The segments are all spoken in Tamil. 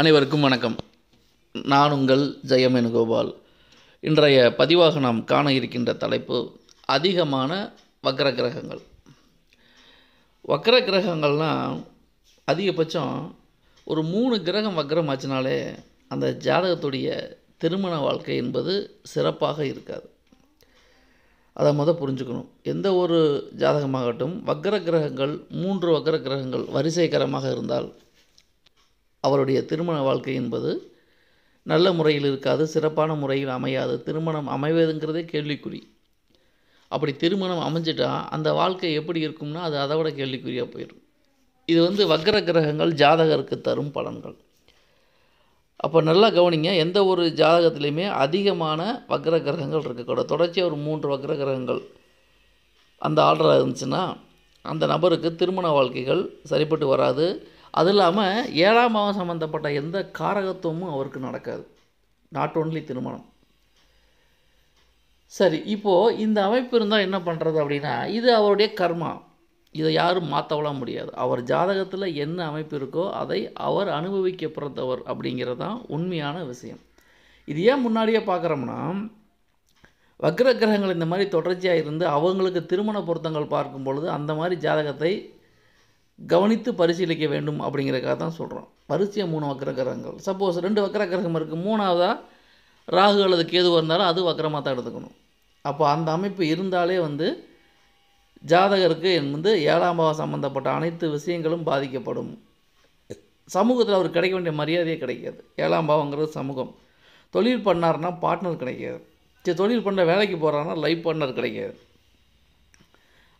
அனைவருக்கும் வணக்கம் நான் உங்கள் ஜெயமேனுகோபால் இன்றைய பதிவாக நாம் காண இருக்கின்ற தலைப்பு அதிகமான வக்ர கிரகங்கள் வக்ர கிரகங்கள்னால் அதிகபட்சம் ஒரு மூணு கிரகம் வக்ரம் ஆச்சுனாலே அந்த ஜாதகத்துடைய திருமண வாழ்க்கை என்பது சிறப்பாக இருக்காது அதை மொதல் புரிஞ்சுக்கணும் எந்த ஒரு ஜாதகமாகட்டும் வக்ர கிரகங்கள் மூன்று வக்ர கிரகங்கள் வரிசைக்கரமாக இருந்தால் அவருடைய திருமண வாழ்க்கை என்பது நல்ல முறையில் இருக்காது சிறப்பான முறையில் அமையாது திருமணம் அமைவதுங்கிறதே கேள்விக்குறி அப்படி திருமணம் அமைஞ்சிட்டா அந்த வாழ்க்கை எப்படி இருக்கும்னா அது அதை விட கேள்விக்குறியாக போயிடும் இது வந்து வக்கர கிரகங்கள் ஜாதகருக்கு தரும் பலன்கள் அப்போ நல்லா கவனிங்க எந்த ஒரு ஜாதகத்துலேயுமே அதிகமான வக்கர கிரகங்கள் இருக்கக்கூடாது தொடர்ச்சியாக ஒரு மூன்று வக்கர கிரகங்கள் அந்த ஆர்டராக இருந்துச்சுன்னா அந்த நபருக்கு திருமண வாழ்க்கைகள் சரிப்பட்டு வராது அது இல்லாமல் ஏழாம் பாவம் சம்மந்தப்பட்ட எந்த காரகத்துவமும் அவருக்கு நடக்காது நாட் ஓன்லி திருமணம் சரி இப்போது இந்த அமைப்பு இருந்தால் என்ன பண்ணுறது அப்படின்னா இது அவருடைய கர்மா இதை யாரும் மாற்றவலாம் முடியாது அவர் ஜாதகத்தில் என்ன அமைப்பு இருக்கோ அதை அவர் அனுபவிக்க பிறந்தவர் அப்படிங்கிறது தான் உண்மையான விஷயம் இது ஏன் முன்னாடியே பார்க்குறோம்னா வக்ர கிரகங்கள் இந்த மாதிரி தொடர்ச்சியாக இருந்து அவங்களுக்கு திருமண பொருத்தங்கள் பார்க்கும் பொழுது அந்த மாதிரி ஜாதகத்தை கவனித்து பரிசீலிக்க வேண்டும் அப்படிங்கிறக்காக தான் சொல்கிறோம் வரிசையாக மூணு வக்கர கிரகங்கள் சப்போஸ் ரெண்டு வக்கர கிரகம் இருக்குது மூணாவதாக ராகு அல்லது கேதுவாக இருந்தாலும் அது வக்கரமாக தான் எடுத்துக்கணும் அப்போ அந்த அமைப்பு இருந்தாலே வந்து ஜாதகருக்கு வந்து ஏழாம் பாவம் சம்மந்தப்பட்ட அனைத்து விஷயங்களும் பாதிக்கப்படும் சமூகத்தில் அவர் கிடைக்க வேண்டிய மரியாதையே கிடைக்காது ஏழாம் பாவங்கிறது சமூகம் தொழில் பண்ணார்னா பார்ட்னர் கிடைக்காது சரி தொழில் பண்ண வேலைக்கு போகிறாருன்னா லைஃப் பார்ட்னர் கிடைக்காது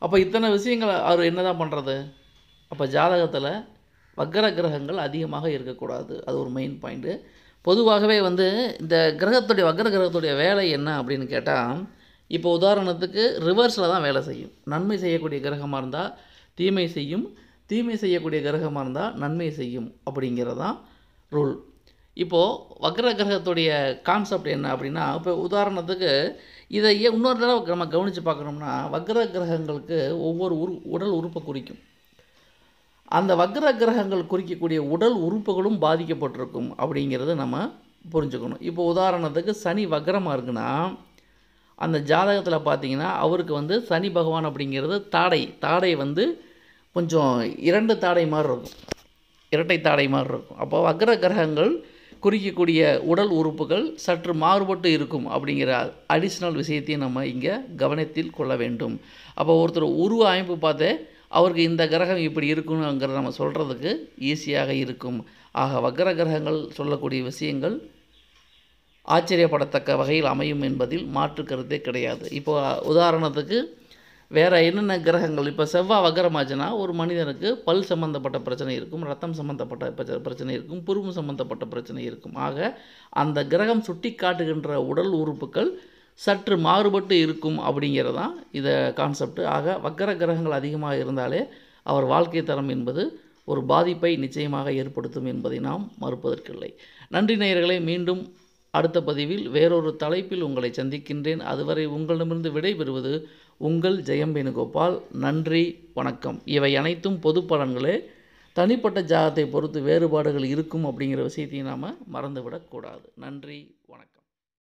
அப்போ இத்தனை விஷயங்களை அவர் என்ன தான் பண்ணுறது அப்போ ஜாதகத்தில் வக்கர கிரகங்கள் அதிகமாக இருக்கக்கூடாது அது ஒரு மெயின் பாயிண்ட்டு பொதுவாகவே வந்து இந்த கிரகத்துடைய வக்கர கிரகத்துடைய வேலை என்ன அப்படின்னு கேட்டால் இப்போ உதாரணத்துக்கு ரிவர்ஸில் தான் வேலை செய்யும் நன்மை செய்யக்கூடிய கிரகமாக இருந்தால் தீமை செய்யும் தீமை செய்யக்கூடிய கிரகமாக இருந்தால் நன்மை செய்யும் அப்படிங்கிறது தான் ரூல் இப்போது வக்கர கிரகத்துடைய கான்செப்ட் என்ன அப்படின்னா இப்போ உதாரணத்துக்கு இதை இன்னொரு தடவை நம்ம கவனித்து பார்க்கணும்னா வக்கர கிரகங்களுக்கு ஒவ்வொரு உரு உடல் உறுப்பை குறிக்கும் அந்த வக்ர கிரகங்கள் குறிக்கக்கூடிய உடல் உறுப்புகளும் பாதிக்கப்பட்டிருக்கும் அப்படிங்கிறத நம்ம புரிஞ்சுக்கணும் இப்போ உதாரணத்துக்கு சனி வக்ரமாக இருக்குன்னா அந்த ஜாதகத்தில் பார்த்திங்கன்னா அவருக்கு வந்து சனி பகவான் அப்படிங்கிறது தாடை தாடை வந்து கொஞ்சம் இரண்டு தாடை மாதிரி இருக்கும் இரட்டை தாடை மாதிரி இருக்கும் அப்போ வக்ர கிரகங்கள் குறிக்கக்கூடிய உடல் உறுப்புகள் சற்று மாறுபட்டு இருக்கும் அப்படிங்கிற அடிஷ்னல் விஷயத்தையும் நம்ம இங்கே கவனத்தில் கொள்ள வேண்டும் அப்போ ஒருத்தர் உருவ அமைப்பு பார்த்து அவருக்கு இந்த கிரகம் இப்படி இருக்கணுங்கிறத நம்ம சொல்கிறதுக்கு ஈஸியாக இருக்கும் ஆக வக்ர கிரகங்கள் சொல்லக்கூடிய விஷயங்கள் ஆச்சரியப்படத்தக்க வகையில் அமையும் என்பதில் மாற்று கருத்தே கிடையாது இப்போ உதாரணத்துக்கு வேறு என்னென்ன கிரகங்கள் இப்போ செவ்வாய் வக்கரமாச்சுன்னா ஒரு மனிதனுக்கு பல் சம்மந்தப்பட்ட பிரச்சனை இருக்கும் ரத்தம் சம்மந்தப்பட்ட பிரச்சனை இருக்கும் புருவம் சம்மந்தப்பட்ட பிரச்சனை இருக்கும் ஆக அந்த கிரகம் சுட்டி காட்டுகின்ற உடல் உறுப்புகள் சற்று மாறுபட்டு இருக்கும் அப்படிங்கிறது தான் இதை கான்செப்ட் ஆக வக்கர கிரகங்கள் அதிகமாக இருந்தாலே அவர் வாழ்க்கை தரம் என்பது ஒரு பாதிப்பை நிச்சயமாக ஏற்படுத்தும் என்பதை நாம் மறுப்பதற்கில்லை நன்றி நேயர்களை மீண்டும் அடுத்த பதிவில் வேறொரு தலைப்பில் உங்களை சந்திக்கின்றேன் அதுவரை உங்களிடமிருந்து விடைபெறுவது உங்கள் ஜெயம் வேணுகோபால் நன்றி வணக்கம் இவை அனைத்தும் பொது பலன்களே தனிப்பட்ட ஜாகத்தை பொறுத்து வேறுபாடுகள் இருக்கும் அப்படிங்கிற விஷயத்தையும் நாம் மறந்துவிடக்கூடாது நன்றி